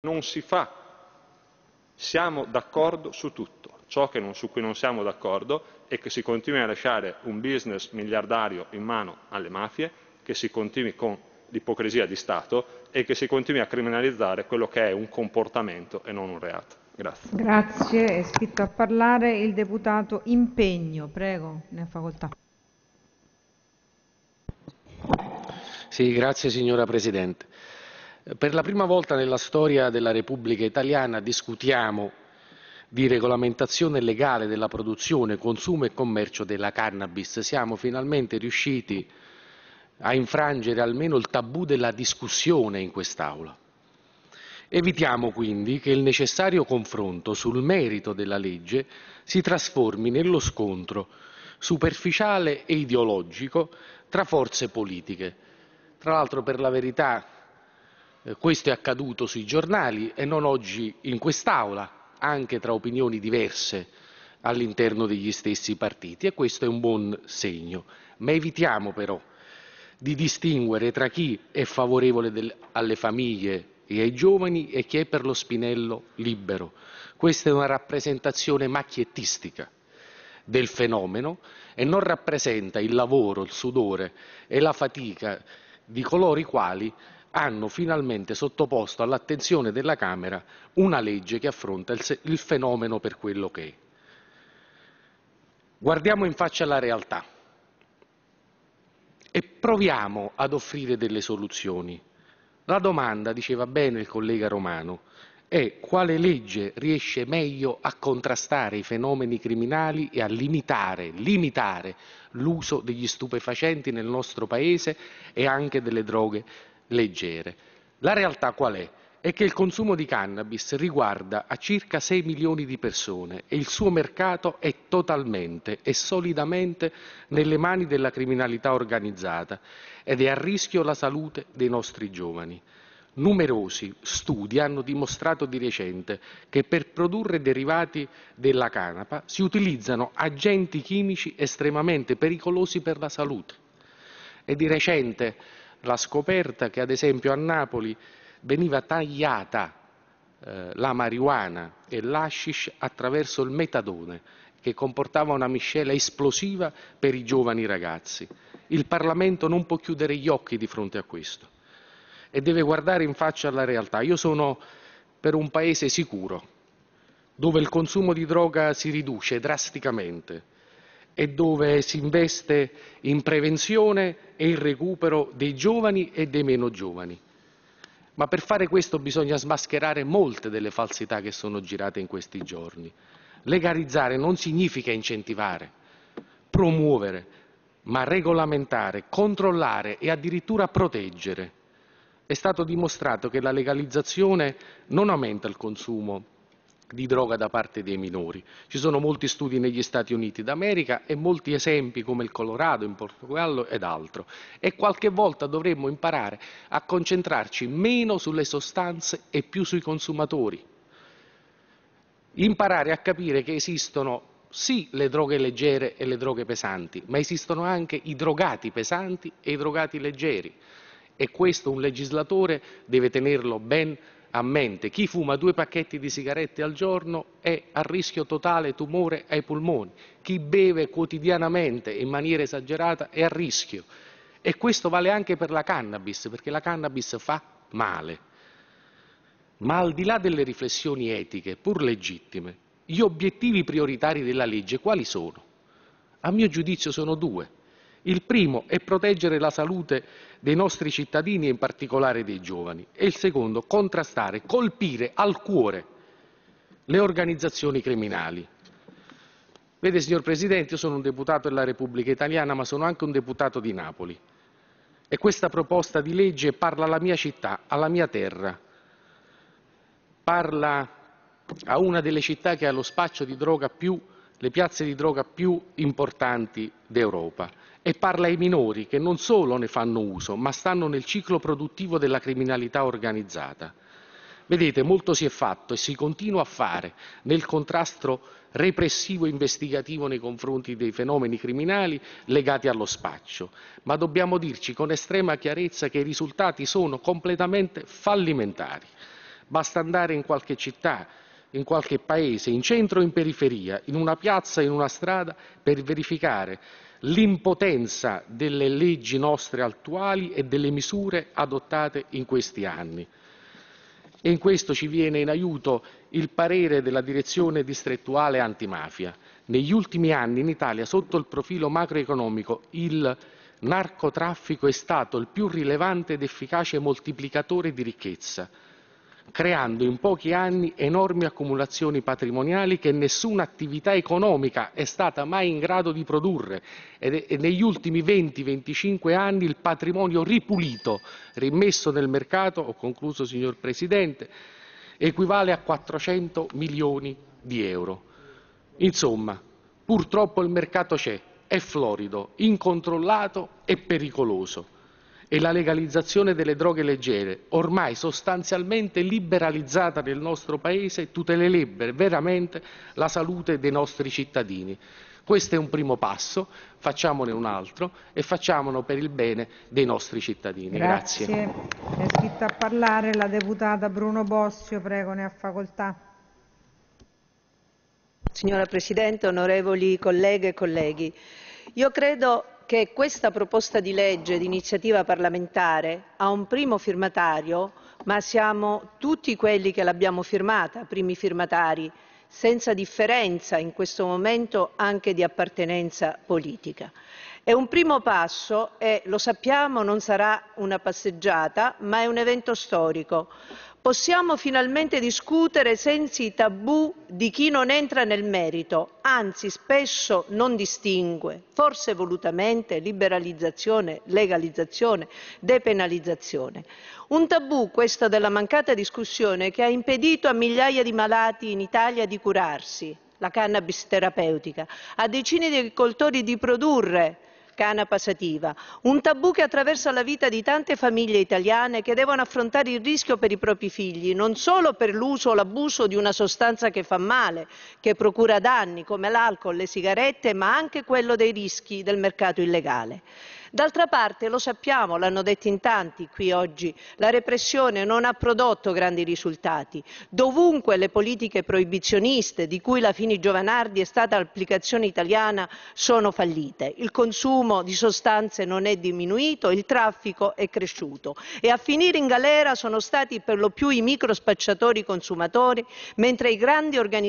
Non si fa. Siamo d'accordo su tutto. Ciò non, su cui non siamo d'accordo è che si continui a lasciare un business miliardario in mano alle mafie, che si continui con l'ipocrisia di Stato e che si continui a criminalizzare quello che è un comportamento e non un reato. Grazie. Grazie. È iscritto a parlare il deputato Impegno. Prego, ne ha facoltà. Sì, grazie signora Presidente. Per la prima volta nella storia della Repubblica italiana discutiamo di regolamentazione legale della produzione, consumo e commercio della cannabis. Siamo finalmente riusciti a infrangere almeno il tabù della discussione in quest'Aula. Evitiamo quindi che il necessario confronto sul merito della legge si trasformi nello scontro superficiale e ideologico tra forze politiche. Tra l'altro, per la verità, eh, questo è accaduto sui giornali e non oggi in quest'Aula, anche tra opinioni diverse all'interno degli stessi partiti e questo è un buon segno. Ma evitiamo però di distinguere tra chi è favorevole del, alle famiglie e ai giovani e chi è per lo spinello libero. Questa è una rappresentazione macchiettistica del fenomeno e non rappresenta il lavoro, il sudore e la fatica di coloro i quali hanno finalmente sottoposto all'attenzione della Camera una legge che affronta il, il fenomeno per quello che è. Guardiamo in faccia la realtà e proviamo ad offrire delle soluzioni. La domanda, diceva bene il collega Romano, è quale legge riesce meglio a contrastare i fenomeni criminali e a limitare, limitare l'uso degli stupefacenti nel nostro Paese e anche delle droghe leggere. La realtà qual è? È che il consumo di cannabis riguarda a circa 6 milioni di persone e il suo mercato è totalmente e solidamente nelle mani della criminalità organizzata ed è a rischio la salute dei nostri giovani. Numerosi studi hanno dimostrato di recente che per produrre derivati della canapa si utilizzano agenti chimici estremamente pericolosi per la salute. E di recente la scoperta che ad esempio a Napoli veniva tagliata eh, la marijuana e l'hashish attraverso il metadone che comportava una miscela esplosiva per i giovani ragazzi. Il Parlamento non può chiudere gli occhi di fronte a questo e deve guardare in faccia alla realtà. Io sono per un paese sicuro, dove il consumo di droga si riduce drasticamente, e dove si investe in prevenzione e il recupero dei giovani e dei meno giovani. Ma per fare questo bisogna smascherare molte delle falsità che sono girate in questi giorni. Legalizzare non significa incentivare, promuovere, ma regolamentare, controllare e addirittura proteggere. È stato dimostrato che la legalizzazione non aumenta il consumo, di droga da parte dei minori. Ci sono molti studi negli Stati Uniti d'America e molti esempi come il Colorado, in Portogallo ed altro. E qualche volta dovremmo imparare a concentrarci meno sulle sostanze e più sui consumatori. Imparare a capire che esistono sì le droghe leggere e le droghe pesanti, ma esistono anche i drogati pesanti e i drogati leggeri. E questo un legislatore deve tenerlo ben presente a mente chi fuma due pacchetti di sigarette al giorno è a rischio totale tumore ai polmoni, chi beve quotidianamente in maniera esagerata è a rischio. E questo vale anche per la cannabis, perché la cannabis fa male. Ma al di là delle riflessioni etiche, pur legittime, gli obiettivi prioritari della legge quali sono? A mio giudizio sono due. Il primo è proteggere la salute dei nostri cittadini e in particolare dei giovani e il secondo contrastare, colpire al cuore le organizzazioni criminali. Vede, signor Presidente, io sono un deputato della Repubblica Italiana, ma sono anche un deputato di Napoli. E questa proposta di legge parla alla mia città, alla mia terra, parla a una delle città che ha lo spaccio di droga più le piazze di droga più importanti d'Europa e parla ai minori che non solo ne fanno uso, ma stanno nel ciclo produttivo della criminalità organizzata. Vedete, molto si è fatto e si continua a fare nel contrasto repressivo e investigativo nei confronti dei fenomeni criminali legati allo spaccio, ma dobbiamo dirci con estrema chiarezza che i risultati sono completamente fallimentari. Basta andare in qualche città in qualche paese, in centro o in periferia, in una piazza, in una strada, per verificare l'impotenza delle leggi nostre attuali e delle misure adottate in questi anni. E in questo ci viene in aiuto il parere della direzione distrettuale antimafia. Negli ultimi anni in Italia, sotto il profilo macroeconomico, il narcotraffico è stato il più rilevante ed efficace moltiplicatore di ricchezza creando in pochi anni enormi accumulazioni patrimoniali che nessuna attività economica è stata mai in grado di produrre e negli ultimi 20-25 anni il patrimonio ripulito rimesso nel mercato, ho concluso signor Presidente, equivale a 400 milioni di euro. Insomma, purtroppo il mercato c'è, è florido, incontrollato e pericoloso e la legalizzazione delle droghe leggere, ormai sostanzialmente liberalizzata nel nostro Paese, tutelerebbe veramente la salute dei nostri cittadini. Questo è un primo passo, facciamone un altro e facciamolo per il bene dei nostri cittadini. Grazie. Grazie. È scritta a parlare la deputata Bruno Bossio, prego, ne ha facoltà. Signora Presidente, onorevoli colleghe e colleghi, io credo che questa proposta di legge di iniziativa parlamentare ha un primo firmatario, ma siamo tutti quelli che l'abbiamo firmata, primi firmatari, senza differenza in questo momento anche di appartenenza politica. È un primo passo e lo sappiamo non sarà una passeggiata, ma è un evento storico possiamo finalmente discutere senza i tabù di chi non entra nel merito, anzi spesso non distingue, forse volutamente, liberalizzazione, legalizzazione, depenalizzazione. Un tabù questo della mancata discussione che ha impedito a migliaia di malati in Italia di curarsi, la cannabis terapeutica, a decine di agricoltori di produrre Cana Pasativa, un tabù che attraversa la vita di tante famiglie italiane che devono affrontare il rischio per i propri figli, non solo per l'uso o l'abuso di una sostanza che fa male, che procura danni come l'alcol, le sigarette, ma anche quello dei rischi del mercato illegale. D'altra parte, lo sappiamo, l'hanno detto in tanti qui oggi, la repressione non ha prodotto grandi risultati. Dovunque le politiche proibizioniste, di cui la Fini Giovanardi è stata l'applicazione italiana, sono fallite. Il consumo di sostanze non è diminuito, il traffico è cresciuto. E a finire in galera sono stati per lo più i microspacciatori consumatori, mentre i grandi organizzatori